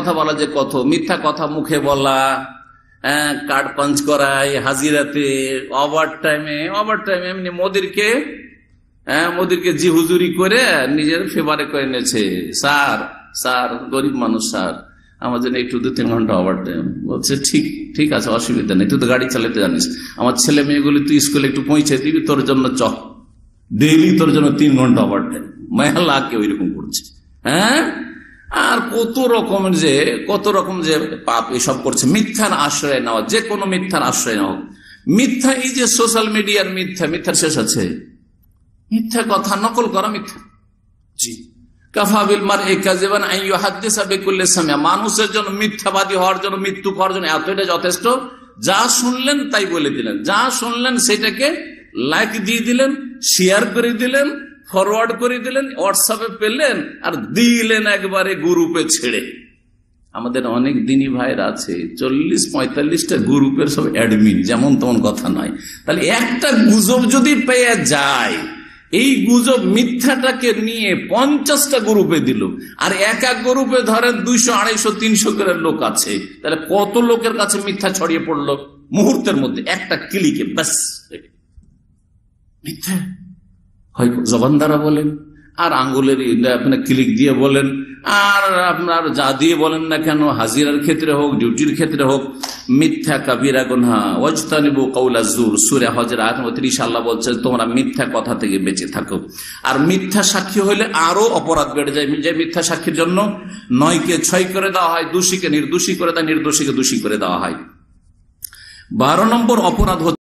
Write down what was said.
কথা বলা যে কত মিথ্যা কথা মুখে বলা হ্যাঁ, কার্ড পাঞ্চ করাই হাজিরাতে ওভার টাইমে ওভার টাইমে এমনি মোদিরকে হ্যাঁ, মোদিরকে জি হুজুরি করে নিজের ফেভারে করে নিয়েছে স্যার স্যার গরিব মানুষ স্যার আমার জন্য একটু দু তিন ঘন্টা ওভার টাইম বলছে ঠিক ঠিক আছে অসুবিধা নেই তুই তো গাড়ি চালাতে জানিস আমার ছেলে মেয়েগুলি তুই স্কুলে একটু পৌঁছে দিবি তোর জন্য চ ডেইলি তোর জন্য তিন ঘন্টা ওভার টাইম মেহালা কে ওইরকম করছে হ্যাঁ আর কত রকমের যে কত রকম যে পাপ এসব করছে মিথ্যার আশ্রয় নেওয়া যে কোনো মিথ্যার আশ্রয় নেওয়া মিথ্যা এই যে সোশ্যাল মিডিয়ার মিথ্যা মিথ্যার শেষ আছে মিথ্যা কথা নকল করা মিথ্যা জি কাফাবিল মার এই মানুষের জন্য মিথ্যাবাদী হওয়ার জন্য মৃত্যু হওয়ার জন্য যথেষ্ট যা শুনলেন তাই বলে দিলেন যা শুনলেন সেটাকে লাইক দিয়ে দিলেন শেয়ার করে দিলেন ফরওয়ার্ড করে দিলেন হোয়াটসঅ্যাপে পেলেন আর দিলেন একবারে গ্রুপে ছেড়ে আমাদের অনেক দিনই ভাইয়ের আছে চল্লিশ পঁয়তাল্লিশটা গ্রুপের সব অ্যাডমিন যেমন তেমন কথা নয় তাহলে একটা গুজব যদি পেয়ে যায় এই গুজব মিথ্যাটাকে নিয়ে পঞ্চাশটা গ্রুপে দিল আর এক এক গ্রুপে ধরেন দুইশো আড়াইশো তিনশো করে লোক আছে তাহলে কত লোকের কাছে মিথ্যা ছড়িয়ে পড়লো মুহূর্তের মধ্যে একটা ক্লিকে ব্যাস মিথ্যা হয় জবান দ্বারা বলেন আর আঙ্গুলের মানে ক্লিক দিয়ে বলেন আর আপনার যা দিয়ে বলেন না কেন হাজিরার ক্ষেত্রে হোক ডিউটির ক্ষেত্রে হোক মিথ্যা কাবিরা গনহা ওয়াজতানিবু কৌলাজুর সুরে হজের আত্মত্রিশ আল্লাহ বলছে তোমরা মিথ্যা কথা থেকে বেঁচে থাকো আর মিথ্যা সাক্ষী হলে আরো অপরাধ বেড়ে যায় যে মিথ্যা সাক্ষীর জন্য নয়কে ছয় করে দেওয়া হয় দোষীকে নির্দোষী করে দেয় নির্দোষীকে দোষী করে দেওয়া হয় বারো নম্বর অপরাধ